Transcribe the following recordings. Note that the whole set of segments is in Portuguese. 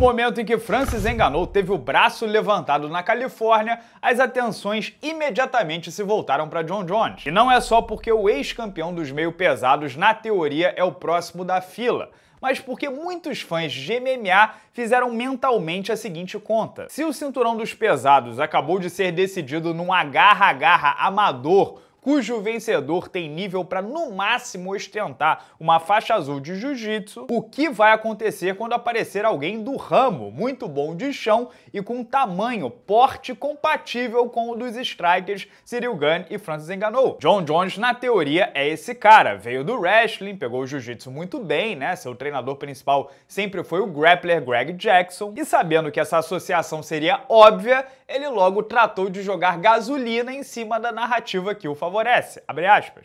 momento em que Francis enganou teve o braço levantado na Califórnia, as atenções imediatamente se voltaram para John Jones. E não é só porque o ex-campeão dos meio pesados, na teoria, é o próximo da fila mas porque muitos fãs de MMA fizeram mentalmente a seguinte conta. Se o cinturão dos pesados acabou de ser decidido num agarra-agarra amador cujo vencedor tem nível para no máximo ostentar uma faixa azul de jiu-jitsu, o que vai acontecer quando aparecer alguém do ramo, muito bom de chão e com tamanho, porte compatível com o dos strikers Cyril Gunn e Francis Enganou? John Jones, na teoria, é esse cara. Veio do wrestling, pegou o jiu-jitsu muito bem, né? Seu treinador principal sempre foi o grappler Greg Jackson, e sabendo que essa associação seria óbvia, ele logo tratou de jogar gasolina em cima da narrativa que o favorece.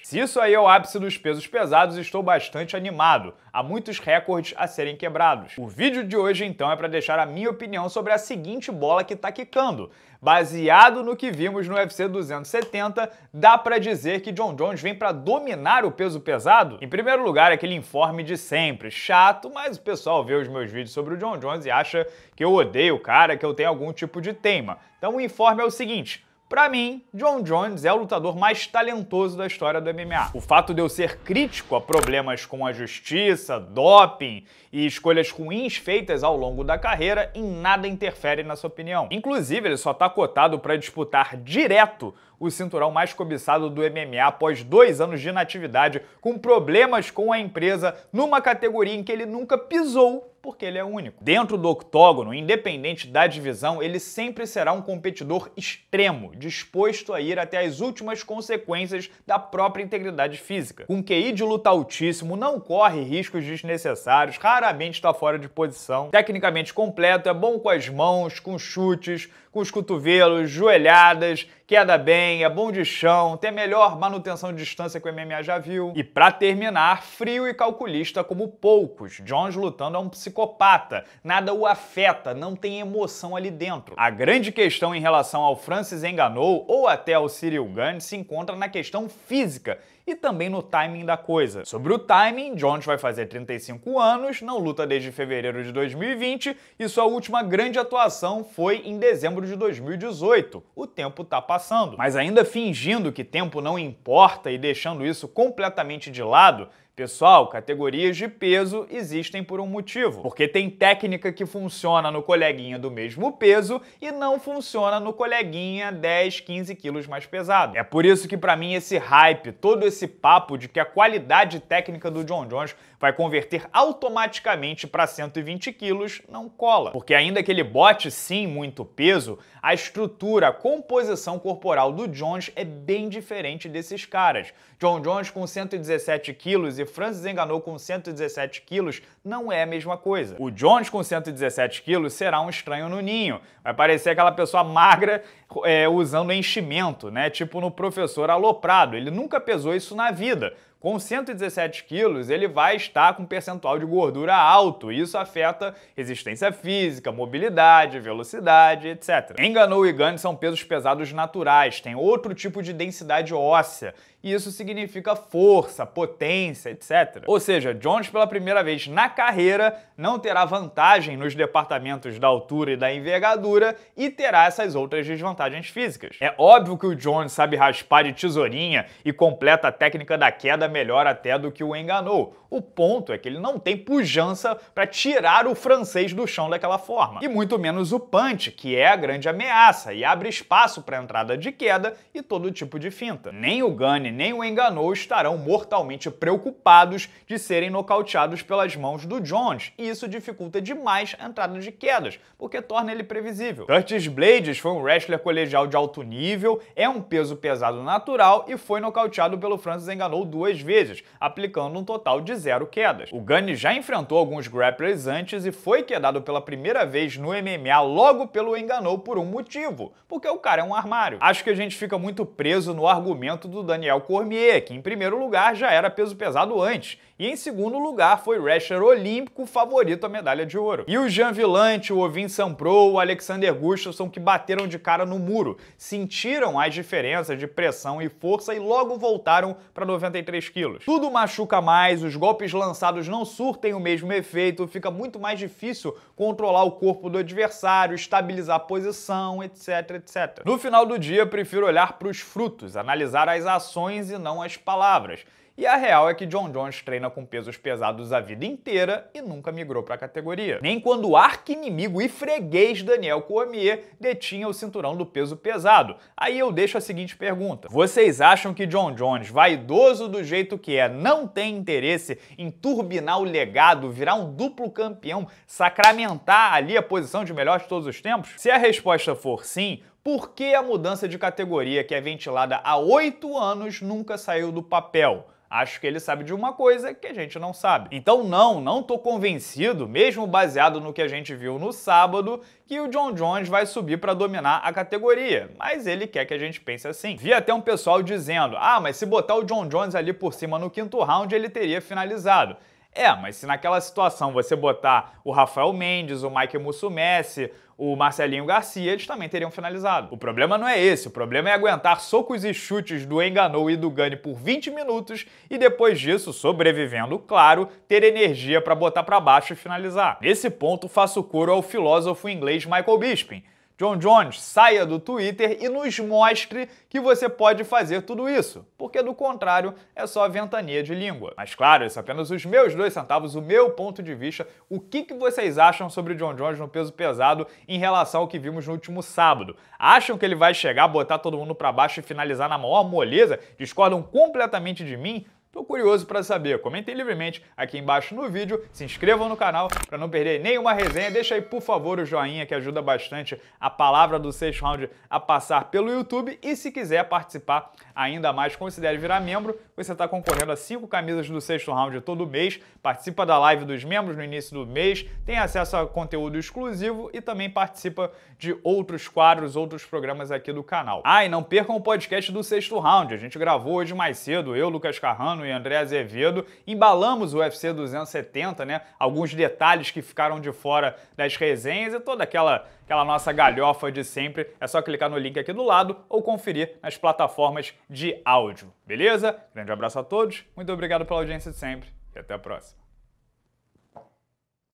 Se isso aí é o ápice dos pesos pesados, estou bastante animado. Há muitos recordes a serem quebrados. O vídeo de hoje, então, é para deixar a minha opinião sobre a seguinte bola que está quicando. Baseado no que vimos no UFC 270, dá para dizer que John Jones vem para dominar o peso pesado? Em primeiro lugar, aquele informe de sempre, chato, mas o pessoal vê os meus vídeos sobre o John Jones e acha que eu odeio o cara, que eu tenho algum tipo de teima. Então o informe é o seguinte: para mim, John Jones é o lutador mais talentoso da história do MMA. O fato de eu ser crítico a problemas com a justiça, doping e escolhas ruins feitas ao longo da carreira em nada interfere na sua opinião. Inclusive, ele só está cotado para disputar direto o cinturão mais cobiçado do MMA após dois anos de inatividade, com problemas com a empresa, numa categoria em que ele nunca pisou porque ele é único. Dentro do octógono, independente da divisão, ele sempre será um competidor extremo, disposto a ir até as últimas consequências da própria integridade física. Com QI de luta altíssimo, não corre riscos desnecessários, raramente está fora de posição, tecnicamente completo, é bom com as mãos, com chutes, com os cotovelos, joelhadas, queda bem, é bom de chão, tem a melhor manutenção de distância que o MMA já viu. E para terminar, frio e calculista como poucos. Jones lutando é um psicopata, nada o afeta, não tem emoção ali dentro. A grande questão em relação ao Francis Enganou ou até ao Cyril Gunn se encontra na questão física e também no timing da coisa. Sobre o timing, Jones vai fazer 35 anos, não luta desde fevereiro de 2020 e sua última grande atuação foi em dezembro de 2018. O tempo tá passando. Mas ainda fingindo que tempo não importa e deixando isso completamente de lado, Pessoal, categorias de peso existem por um motivo, porque tem técnica que funciona no coleguinha do mesmo peso e não funciona no coleguinha 10, 15 quilos mais pesado. É por isso que para mim esse hype, todo esse papo de que a qualidade técnica do John Jones vai converter automaticamente para 120 quilos não cola, porque ainda que ele bote sim muito peso, a estrutura, a composição corporal do Jones é bem diferente desses caras. John Jones com 117 quilos e Francis enganou com 117 quilos não é a mesma coisa. O Jones com 117 quilos será um estranho no ninho. Vai parecer aquela pessoa magra é, usando enchimento, né? Tipo no professor aloprado. Ele nunca pesou isso na vida. Com 117 quilos, ele vai estar com um percentual de gordura alto. E isso afeta resistência física, mobilidade, velocidade, etc. Enganou e GAN são pesos pesados naturais, têm outro tipo de densidade óssea. E isso significa força, potência, etc. Ou seja, Jones, pela primeira vez na carreira, não terá vantagem nos departamentos da altura e da envergadura e terá essas outras desvantagens físicas. É óbvio que o Jones sabe raspar de tesourinha e completa a técnica da queda melhor até do que o enganou. O ponto é que ele não tem pujança para tirar o francês do chão daquela forma, e muito menos o punch, que é a grande ameaça e abre espaço para entrada de queda e todo tipo de finta. Nem o Gane nem o Enganou estarão mortalmente preocupados de serem nocauteados pelas mãos do Jones, e isso dificulta demais a entrada de quedas, porque torna ele previsível. Curtis Blades foi um wrestler colegial de alto nível, é um peso pesado natural e foi nocauteado pelo Francis Enganou duas vezes, aplicando um total de zero quedas. O Gunny já enfrentou alguns grapplers antes e foi quedado pela primeira vez no MMA logo pelo enganou por um motivo, porque o cara é um armário. Acho que a gente fica muito preso no argumento do Daniel Cormier, que em primeiro lugar já era peso pesado antes, e em segundo lugar foi wrestler olímpico favorito à medalha de ouro. E o Jean Villante, o Ovin Sampro, o Alexander Gustafsson que bateram de cara no muro, sentiram as diferenças de pressão e força e logo voltaram para 93 quilos. Tudo machuca mais, os golpes golpes lançados não surtem o mesmo efeito, fica muito mais difícil controlar o corpo do adversário, estabilizar a posição, etc, etc. No final do dia, prefiro olhar para os frutos, analisar as ações e não as palavras. E a real é que John Jones treina com pesos pesados a vida inteira e nunca migrou para a categoria. Nem quando o arqui-inimigo e freguês Daniel Cormier detinha o cinturão do peso pesado. Aí eu deixo a seguinte pergunta: vocês acham que John Jones, vaidoso do jeito que é, não tem interesse em turbinar o legado, virar um duplo campeão, sacramentar ali a posição de melhor de todos os tempos? Se a resposta for sim, por que a mudança de categoria que é ventilada há oito anos nunca saiu do papel? Acho que ele sabe de uma coisa que a gente não sabe. Então não, não tô convencido, mesmo baseado no que a gente viu no sábado, que o John Jones vai subir para dominar a categoria, mas ele quer que a gente pense assim. Vi até um pessoal dizendo: "Ah, mas se botar o John Jones ali por cima no quinto round, ele teria finalizado". É, mas se naquela situação você botar o Rafael Mendes, o Mike Mussumessi, o Marcelinho Garcia, eles também teriam finalizado. O problema não é esse, o problema é aguentar socos e chutes do Enganou e do Gani por 20 minutos e depois disso, sobrevivendo, claro, ter energia para botar para baixo e finalizar. Nesse ponto faço coro ao filósofo inglês Michael Bisping, John Jones, saia do Twitter e nos mostre que você pode fazer tudo isso, porque do contrário é só ventania de língua. Mas claro, isso é apenas os meus dois centavos, o meu ponto de vista. O que, que vocês acham sobre John Jones no peso pesado em relação ao que vimos no último sábado? Acham que ele vai chegar, botar todo mundo para baixo e finalizar na maior moleza? Discordam completamente de mim? Tô curioso para saber. Comentem livremente aqui embaixo no vídeo, se inscrevam no canal para não perder nenhuma resenha. Deixa aí, por favor, o joinha que ajuda bastante a palavra do sexto round a passar pelo YouTube e se quiser participar ainda mais, considere virar membro. Você está concorrendo a cinco camisas do sexto round todo mês, participa da live dos membros no início do mês, tem acesso a conteúdo exclusivo e também participa de outros quadros, outros programas aqui do canal. Ah, e não percam o podcast do sexto round. A gente gravou hoje mais cedo, eu, Lucas Carrano e André Azevedo. Embalamos o UFC 270, né? Alguns detalhes que ficaram de fora das resenhas e toda aquela, aquela nossa galhofa de sempre. É só clicar no link aqui do lado ou conferir nas plataformas de áudio. Beleza? Grande abraço a todos, muito obrigado pela audiência de sempre e até a próxima.